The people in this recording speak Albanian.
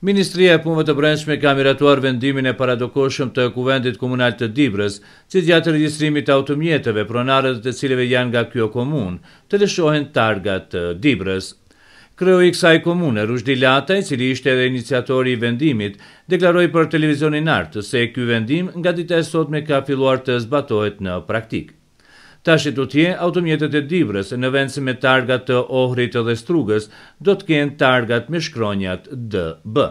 Ministria e Punëve të Brendshme ka miratuar vendimin e paradokoshëm të Kuvendit Komunal të Dibrës, që gjatë regjistrimit të automjetëve, pronarët të cilëve janë nga kjo komun, të lëshohen targat të Dibrës. Kreu i kësaj komune, Rushdi Lata, i cili ishte edhe iniciatori i vendimit, deklaroi për televizionin artë se ky vendim nga dita e sotme ka filluar të zbatohet në praktikë. Ta të tje, automjetet e divrës në vend se me targat të ohrit dhe strugës do të kënë targat me shkronjat dë bë.